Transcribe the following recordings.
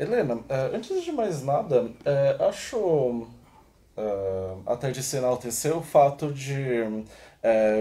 Helena, eh, antes de mais nada, eh, acho eh, até de se enaltecer o fato de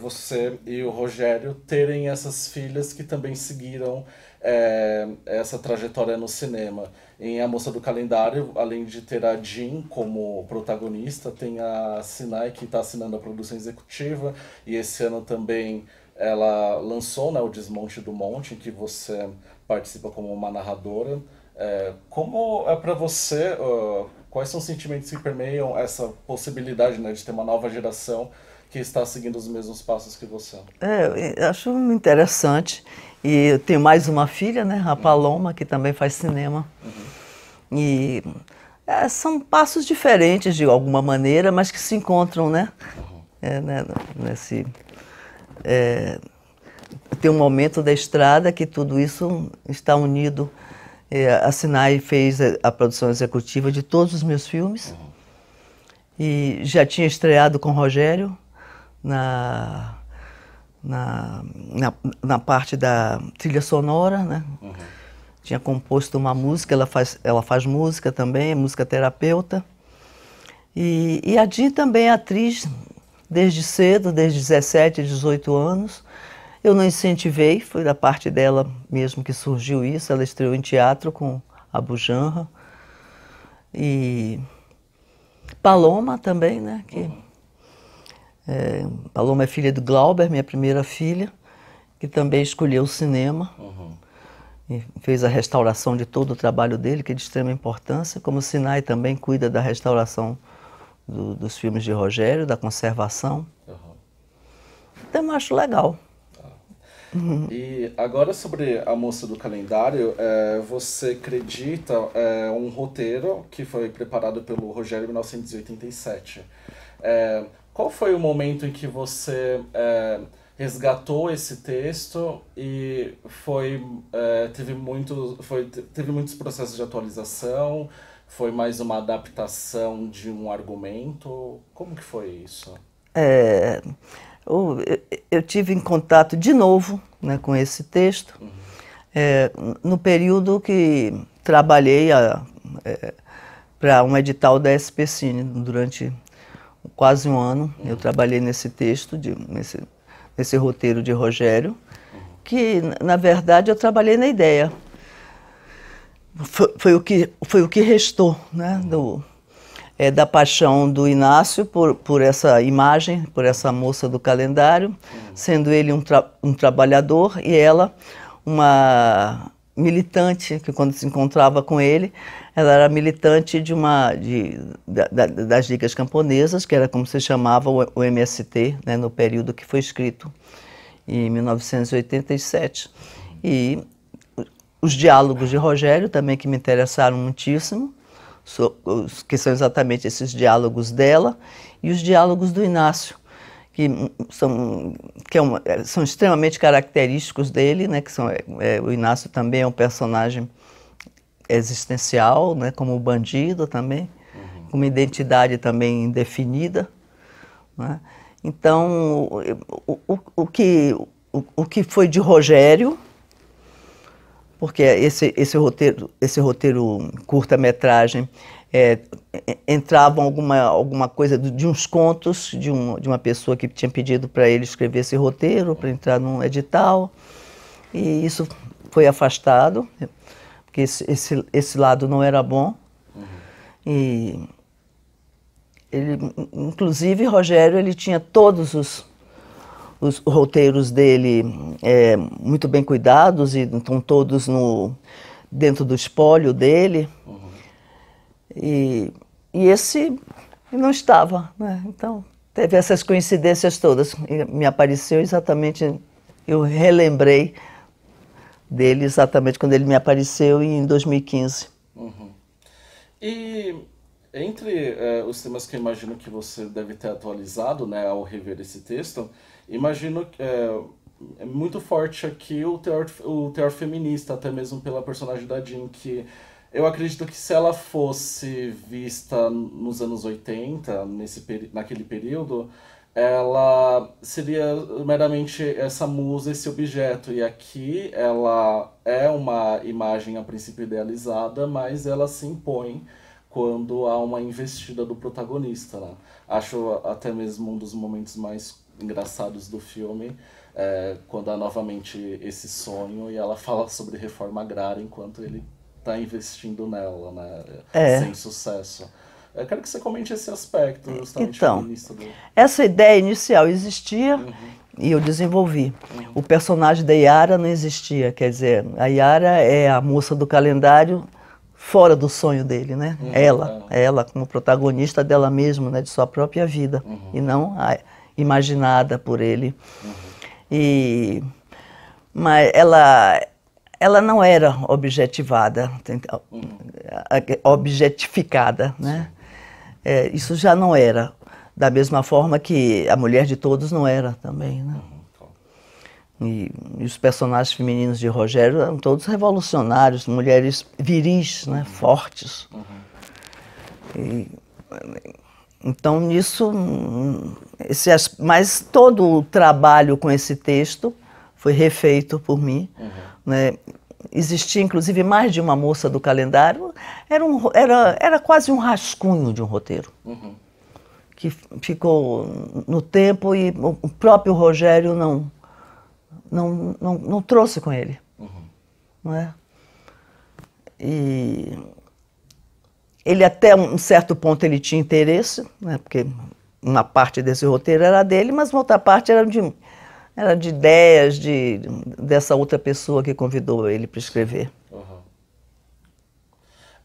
você e o Rogério terem essas filhas que também seguiram essa trajetória no cinema. Em A Moça do Calendário, além de ter a Jean como protagonista, tem a Sinai que está assinando a produção executiva, e esse ano também ela lançou né, o Desmonte do Monte, em que você participa como uma narradora. É, como é para você, uh, quais são os sentimentos que permeiam essa possibilidade né, de ter uma nova geração que está seguindo os mesmos passos que você? É, eu acho interessante. E eu tenho mais uma filha, né, a uhum. Paloma, que também faz cinema. Uhum. E é, são passos diferentes de alguma maneira, mas que se encontram, né? Uhum. É, né nesse, é, tem um momento da estrada que tudo isso está unido. É, a Sinai fez a produção executiva de todos os meus filmes. Uhum. E já tinha estreado com Rogério na, na, na, na parte da trilha sonora, né? Uhum. Tinha composto uma música, ela faz, ela faz música também, é música terapeuta. E, e a Di também é atriz desde cedo, desde 17, 18 anos. Eu não incentivei, foi da parte dela mesmo que surgiu isso. Ela estreou em teatro com a Bujanra. E Paloma também, né? Que, é, Paloma é filha do Glauber, minha primeira filha, que também escolheu o cinema. Uhum. E fez a restauração de todo o trabalho dele, que é de extrema importância. Como o Sinai também cuida da restauração do, dos filmes de Rogério, da conservação. Uhum. Então eu acho legal. Uhum. E agora sobre a moça do calendário, é, você acredita é, um roteiro que foi preparado pelo Rogério em 1987. É, qual foi o momento em que você é, resgatou esse texto e foi é, teve muito foi teve muitos processos de atualização? Foi mais uma adaptação de um argumento? Como que foi isso? É, eu tive em contato de novo né, com esse texto uhum. é, no período que trabalhei é, para um edital da SPCine durante quase um ano. Uhum. Eu trabalhei nesse texto, de, nesse, nesse roteiro de Rogério, uhum. que na verdade eu trabalhei na ideia. Foi, foi o, que, foi o que restou né, do, é, da paixão do Inácio por, por essa imagem, por essa moça do calendário, sendo ele um, tra um trabalhador e ela uma militante, que quando se encontrava com ele, ela era militante de uma de, da, da, das ligas camponesas, que era como se chamava o, o MST, né, no período que foi escrito, em 1987. E os diálogos de Rogério também que me interessaram muitíssimo que são exatamente esses diálogos dela e os diálogos do Inácio, que são, que é uma, é, são extremamente característicos dele, né, que são, é, é, o Inácio também é um personagem existencial, né, como bandido também, uhum. com uma identidade também indefinida. Né? Então, o, o, o, que, o, o que foi de Rogério, porque esse, esse roteiro, esse roteiro curta-metragem é, é entravam alguma, alguma coisa de uns contos de, um, de uma pessoa que tinha pedido para ele escrever esse roteiro, para entrar num edital, e isso foi afastado, porque esse, esse, esse lado não era bom. Uhum. E ele, inclusive, Rogério, ele tinha todos os os roteiros dele é, muito bem cuidados e estão todos no, dentro do espólio dele. Uhum. E, e esse não estava, né? Então teve essas coincidências todas. E me apareceu exatamente, eu relembrei dele exatamente quando ele me apareceu em 2015. Uhum. E entre eh, os temas que eu imagino que você deve ter atualizado né, ao rever esse texto, imagino que é, é muito forte aqui o teor, o teor feminista, até mesmo pela personagem da Jean, que eu acredito que se ela fosse vista nos anos 80, nesse, naquele período, ela seria meramente essa musa, esse objeto. E aqui ela é uma imagem a princípio idealizada, mas ela se impõe quando há uma investida do protagonista. Né? Acho até mesmo um dos momentos mais engraçados do filme é, quando há novamente esse sonho e ela fala sobre reforma agrária enquanto ele está investindo nela, né? É. Sem sucesso. Eu quero que você comente esse aspecto, justamente então, do... Essa ideia inicial existia uhum. e eu desenvolvi. Uhum. O personagem da Yara não existia, quer dizer, a Yara é a moça do calendário fora do sonho dele, né? Uhum. Ela, é. ela como protagonista dela mesma, né, de sua própria vida, uhum. e não a, imaginada por ele. Uhum. E mas ela ela não era objetivada, objetificada, né? É, isso já não era da mesma forma que a mulher de todos não era também, né? Uhum, e, e, os personagens femininos de Rogério eram todos revolucionários, mulheres viris, né, uhum. fortes. Uhum. E, então, isso. Esse, mas todo o trabalho com esse texto foi refeito por mim. Uhum. Né? Existia, inclusive, mais de uma moça do calendário. Era, um, era, era quase um rascunho de um roteiro. Uhum. Que ficou no tempo e o próprio Rogério não, não, não, não trouxe com ele. Uhum. Não é? E ele até um certo ponto ele tinha interesse, né, porque uma parte desse roteiro era dele, mas uma outra parte era de, era de ideias de, dessa outra pessoa que convidou ele para escrever. Uhum.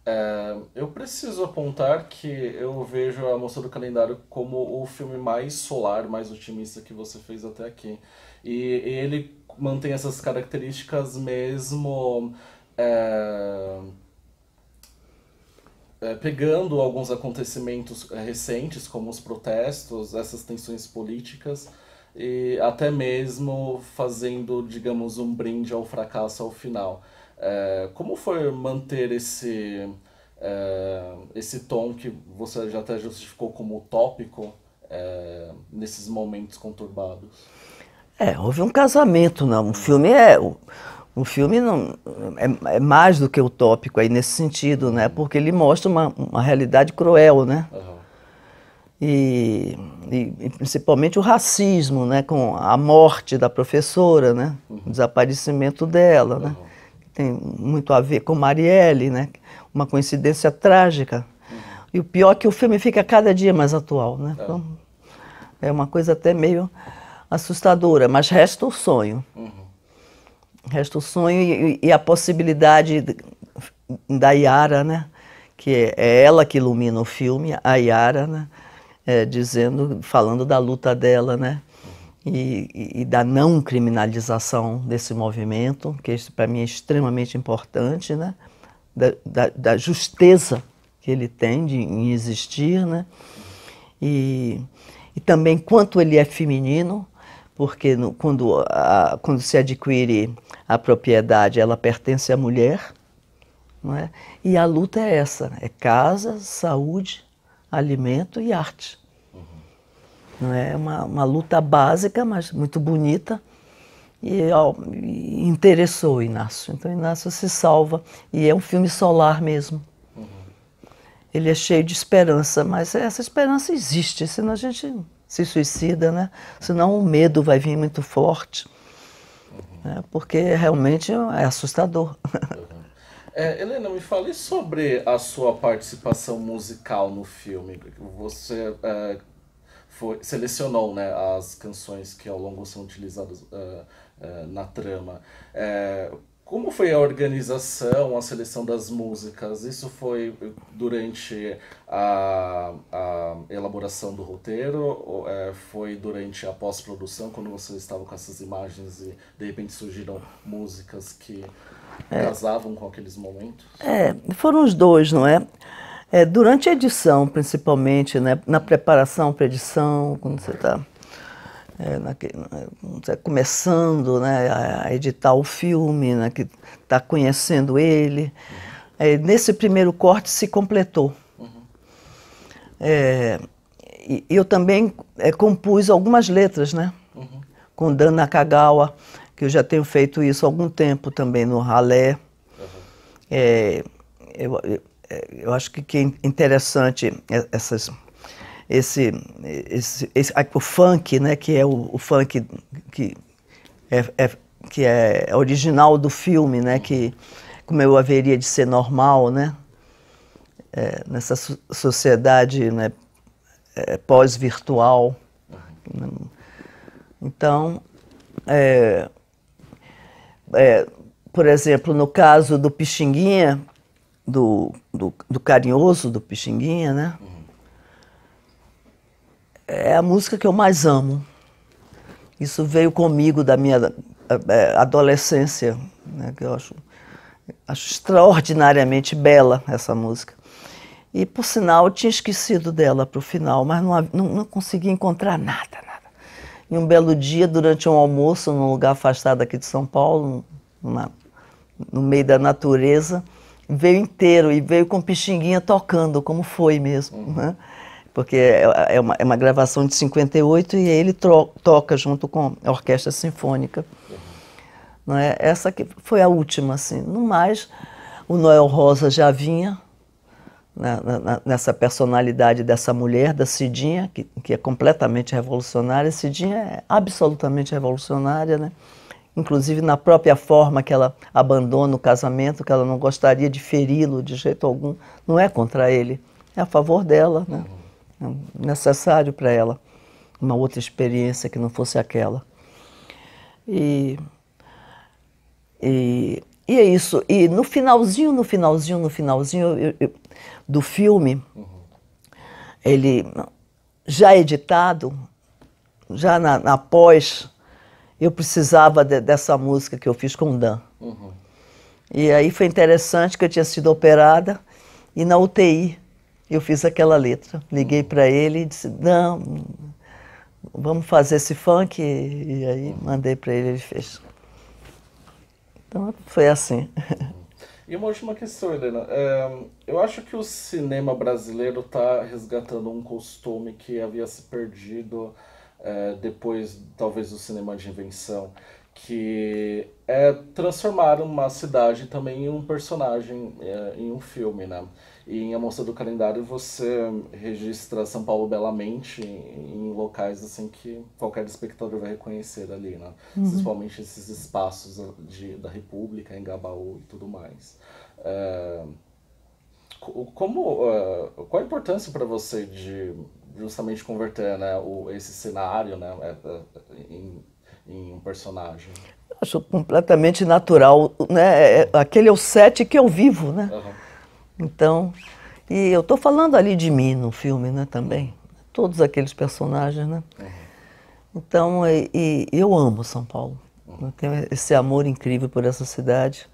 É, eu preciso apontar que eu vejo A Moça do Calendário como o filme mais solar, mais otimista que você fez até aqui. E, ele mantém essas características mesmo. É é, pegando alguns acontecimentos é, recentes, como os protestos, essas tensões políticas, e até mesmo fazendo, digamos, um brinde ao fracasso ao final. É, como foi manter esse, é, esse tom que você já até justificou como utópico é, nesses momentos conturbados? É, houve um casamento, não. Né? O filme é. O filme não, é, é, mais do que utópico aí nesse sentido, né? Uhum. Porque ele mostra uma, uma realidade cruel, né? Uhum. E, e, e, principalmente o racismo, né? Com a morte da professora, né? Uhum. O desaparecimento dela, uhum. né? Tem muito a ver com Marielle, né? Uma coincidência trágica. Uhum. E o pior é que o filme fica cada dia mais atual, né? É. Então, é uma coisa até meio assustadora, mas resta o sonho. Uhum. Resta o sonho e, e a possibilidade da Yara, né? Que é ela que ilumina o filme, a Yara, né? É, dizendo, falando da luta dela, né? E, e, da não criminalização desse movimento, que isso para mim é extremamente importante, né? Da, da, da, justeza que ele tem de, em existir, né? E, e também quanto ele é feminino, porque no, quando, a, quando se adquire a propriedade, ela pertence à mulher. Não é? E a luta é essa: né? é casa, saúde, alimento e arte. Uhum. Não é? é uma, uma luta básica, mas muito bonita. E, ó, interessou o Inácio. Então Inácio se salva e é um filme solar mesmo. Uhum. Ele é cheio de esperança, mas essa esperança existe, senão a gente se suicida, né? Senão o medo vai vir muito forte, uhum. né? porque realmente é assustador. Uhum. É, Helena, me fale sobre a sua participação musical no filme. Você é, foi, selecionou né, as canções que ao longo são utilizadas é, é na trama. É, como foi a organização, a seleção das músicas? Isso foi durante a, a elaboração do roteiro? Ou, é, foi durante a pós-produção, quando você estava com essas imagens e de repente surgiram músicas que é. casavam com aqueles momentos? É, foram os dois, não é? é durante a edição, principalmente, né? na preparação para edição, quando você está é, tá começando né, a editar o filme, né, que está conhecendo ele. É, nesse primeiro corte se completou. Uhum. É, eu também é, compus algumas letras, né? Uhum. Com Dan Nakagawa, que eu já tenho feito isso há algum tempo também no Ralé. Uhum. É, eu, eu, é, eu acho que, que é interessante essas esse, esse, esse o funk, né, que é o, o funk que é, é, que é original do filme, né, que como eu haveria de ser normal, né, é, nessa so sociedade né, é, pós-virtual. Então, é, é por exemplo, no caso do Pixinguinha, do, do, do carinhoso do Pixinguinha, né? Uhum é a música que eu mais amo. Isso veio comigo da minha é, adolescência, né, que eu acho, acho extraordinariamente bela essa música. E, por sinal, eu tinha esquecido dela para o final, mas não, não, não conseguia encontrar nada, nada. E um belo dia, durante um almoço, num lugar afastado aqui de São Paulo, no meio da natureza, veio inteiro e veio com Pixinguinha tocando, como foi mesmo. Né? porque é, é uma, é uma gravação de 58 e ele toca junto com a Orquestra Sinfônica. Não é? Essa que foi a última, assim. No mais, o Noel Rosa já vinha né, nessa personalidade dessa mulher, da Cidinha, que, que é completamente revolucionária. Cidinha é absolutamente revolucionária, né? inclusive na própria forma que ela abandona o casamento, que ela não gostaria de feri-lo de jeito algum. Não é contra ele, é a favor dela. Né? necessário para ela uma outra experiência que não fosse aquela. E, e, e é isso. E no finalzinho, no finalzinho, no finalzinho eu, eu, do filme, uhum. ele já editado, já na, na pós, eu precisava de, dessa música que eu fiz com o Dan. Uhum. E aí foi interessante que eu tinha sido operada e na UTI eu fiz aquela letra. Liguei para ele e disse: Não, vamos fazer esse funk. E aí mandei para ele, ele fez. Então foi assim. E uma última questão, Helena. É, eu acho que o cinema brasileiro está resgatando um costume que havia se perdido é, depois, talvez, do cinema de invenção, que é transformar uma cidade também em um personagem, é, em um filme, né? E em A Moça do Calendário você registra São Paulo belamente em, em locais assim que qualquer espectador vai reconhecer ali, né? Uhum. Principalmente esses espaços de, da República, Engabaú e tudo mais. É, como, uh, qual a importância para você de justamente converter né, o, esse cenário né, é, é, em em um personagem? Acho completamente natural, né? É, é, aquele é o set que eu vivo, né? Uhum. Então, e eu estou falando ali de mim no filme, né? Também, todos aqueles personagens, né? Uhum. Então, e, e, eu amo São Paulo. Uhum. Eu tenho esse amor incrível por essa cidade.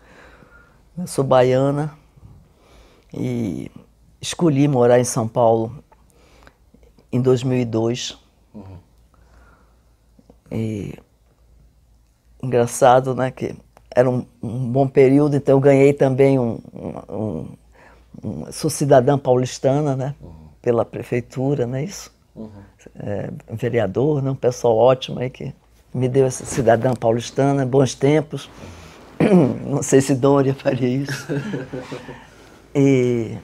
Eu sou baiana e escolhi morar em São Paulo em 2002. Uhum. E engraçado, né? Que era um, um bom período, então eu ganhei também um, um, um sou cidadã paulistana, né? Uhum. Pela prefeitura, não é isso? Uhum. É, vereador, né? um pessoal ótimo aí que me deu essa cidadã paulistana, bons tempos. Não sei se Dória faria isso. e,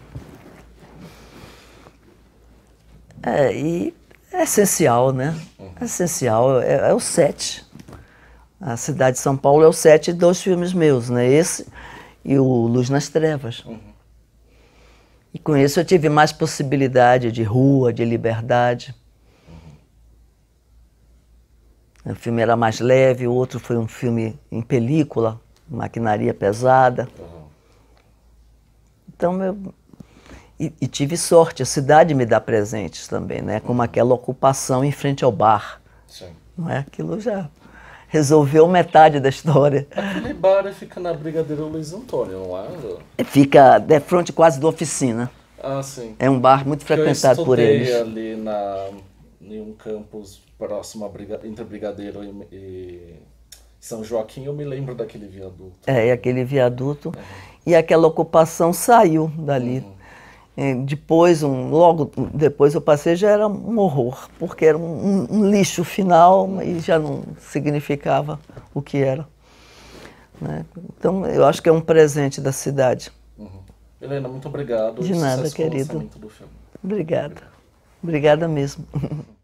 é, e é essencial, né? É essencial, é, é o set. A Cidade de São Paulo é o sete de dois filmes meus, né? Esse e o Luz nas Trevas. Uhum. E com isso eu tive mais possibilidade de rua, de liberdade. Uhum. O filme era mais leve, o outro foi um filme em película, maquinaria pesada. Uhum. Então eu e, e, tive sorte, a cidade me dá presentes também, né? Como uhum. aquela ocupação em frente ao bar. Sim. Não é aquilo já resolveu metade da história. Aquele é bar fica na Brigadeiro Luiz Antônio, não é? é fica de frente quase da oficina. Ah, sim. É um bar muito frequentado por eles. Eu ali na, em um campus próximo Briga, entre Brigadeiro e, e, São Joaquim, eu me lembro daquele viaduto. É, aquele viaduto. É. E aquela ocupação saiu dali. Uhum depois, um, logo depois eu passei, já era um horror, porque era um, um lixo final e já não significava o que era. Né? Então, eu acho que é um presente da cidade. Uhum. Helena, muito obrigado. De nada, querido. Obrigada. Obrigada mesmo.